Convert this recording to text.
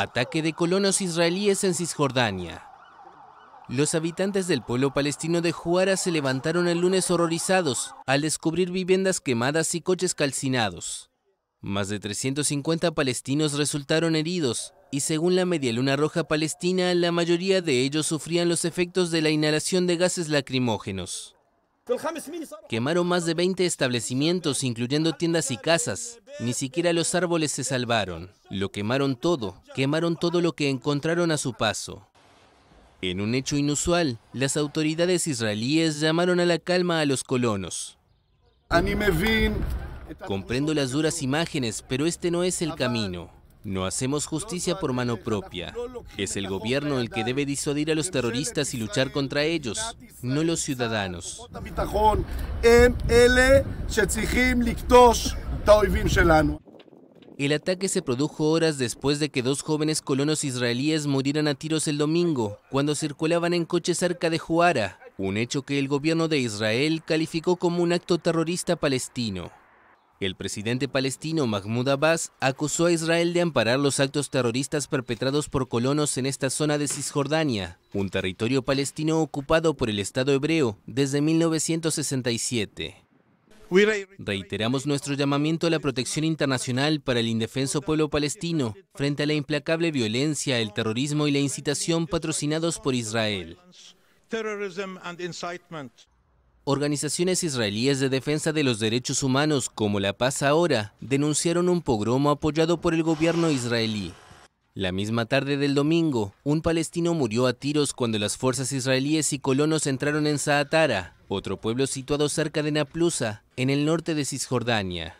Ataque de colonos israelíes en Cisjordania. Los habitantes del pueblo palestino de Juara se levantaron el lunes horrorizados al descubrir viviendas quemadas y coches calcinados. Más de 350 palestinos resultaron heridos y según la Media Luna Roja Palestina, la mayoría de ellos sufrían los efectos de la inhalación de gases lacrimógenos. Quemaron más de 20 establecimientos, incluyendo tiendas y casas. Ni siquiera los árboles se salvaron. Lo quemaron todo, quemaron todo lo que encontraron a su paso. En un hecho inusual, las autoridades israelíes llamaron a la calma a los colonos. Comprendo las duras imágenes, pero este no es el camino. No hacemos justicia por mano propia. Es el gobierno el que debe disuadir a los terroristas y luchar contra ellos, no los ciudadanos. El ataque se produjo horas después de que dos jóvenes colonos israelíes murieran a tiros el domingo, cuando circulaban en coche cerca de Juara, un hecho que el gobierno de Israel calificó como un acto terrorista palestino. El presidente palestino Mahmoud Abbas acusó a Israel de amparar los actos terroristas perpetrados por colonos en esta zona de Cisjordania, un territorio palestino ocupado por el Estado hebreo desde 1967. Reiteramos nuestro llamamiento a la protección internacional para el indefenso pueblo palestino frente a la implacable violencia, el terrorismo y la incitación patrocinados por Israel. Organizaciones israelíes de defensa de los derechos humanos, como La Paz Ahora, denunciaron un pogromo apoyado por el gobierno israelí. La misma tarde del domingo, un palestino murió a tiros cuando las fuerzas israelíes y colonos entraron en Saatara, otro pueblo situado cerca de Naplusa, en el norte de Cisjordania.